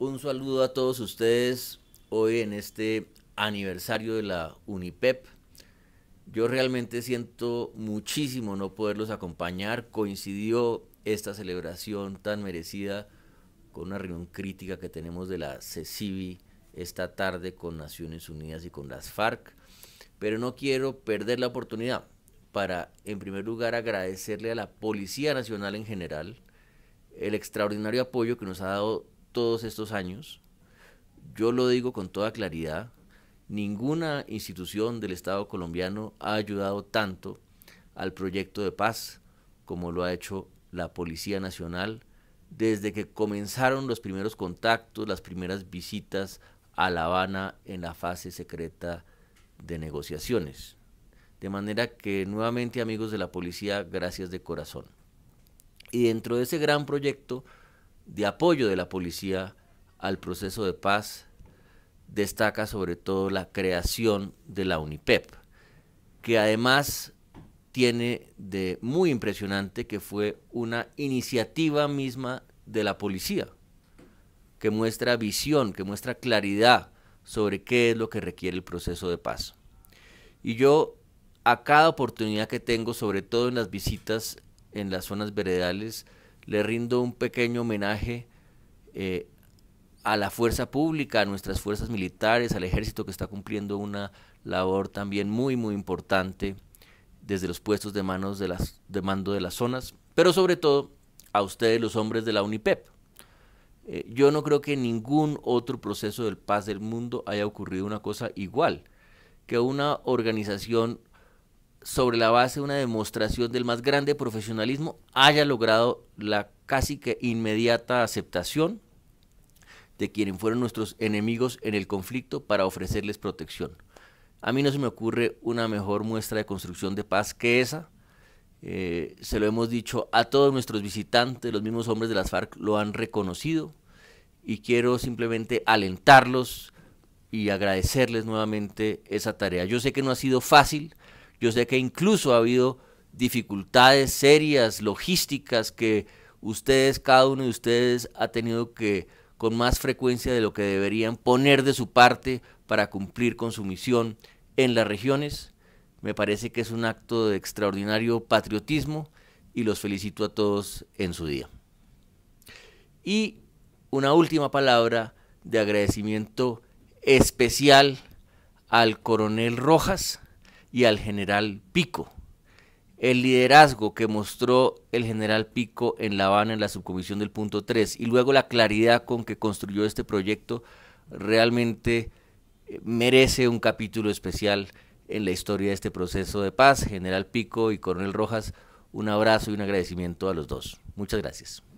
Un saludo a todos ustedes hoy en este aniversario de la UNIPEP. Yo realmente siento muchísimo no poderlos acompañar. Coincidió esta celebración tan merecida con una reunión crítica que tenemos de la CECIBI esta tarde con Naciones Unidas y con las FARC. Pero no quiero perder la oportunidad para, en primer lugar, agradecerle a la Policía Nacional en general el extraordinario apoyo que nos ha dado todos estos años, yo lo digo con toda claridad, ninguna institución del Estado colombiano ha ayudado tanto al proyecto de paz como lo ha hecho la Policía Nacional desde que comenzaron los primeros contactos, las primeras visitas a La Habana en la fase secreta de negociaciones. De manera que nuevamente amigos de la policía, gracias de corazón. Y dentro de ese gran proyecto, de apoyo de la policía al proceso de paz destaca sobre todo la creación de la UNIPEP, que además tiene de muy impresionante que fue una iniciativa misma de la policía, que muestra visión, que muestra claridad sobre qué es lo que requiere el proceso de paz. Y yo a cada oportunidad que tengo, sobre todo en las visitas en las zonas veredales, le rindo un pequeño homenaje eh, a la fuerza pública, a nuestras fuerzas militares, al ejército que está cumpliendo una labor también muy, muy importante desde los puestos de, manos de, las, de mando de las zonas, pero sobre todo a ustedes los hombres de la UNIPEP. Eh, yo no creo que en ningún otro proceso de paz del mundo haya ocurrido una cosa igual, que una organización sobre la base de una demostración del más grande profesionalismo, haya logrado la casi que inmediata aceptación de quienes fueron nuestros enemigos en el conflicto para ofrecerles protección. A mí no se me ocurre una mejor muestra de construcción de paz que esa. Eh, se lo hemos dicho a todos nuestros visitantes, los mismos hombres de las FARC lo han reconocido y quiero simplemente alentarlos y agradecerles nuevamente esa tarea. Yo sé que no ha sido fácil, yo sé que incluso ha habido dificultades serias, logísticas, que ustedes, cada uno de ustedes, ha tenido que, con más frecuencia de lo que deberían, poner de su parte para cumplir con su misión en las regiones. Me parece que es un acto de extraordinario patriotismo y los felicito a todos en su día. Y una última palabra de agradecimiento especial al coronel Rojas, y al general Pico. El liderazgo que mostró el general Pico en La Habana en la subcomisión del punto 3 y luego la claridad con que construyó este proyecto realmente eh, merece un capítulo especial en la historia de este proceso de paz. General Pico y Coronel Rojas, un abrazo y un agradecimiento a los dos. Muchas gracias.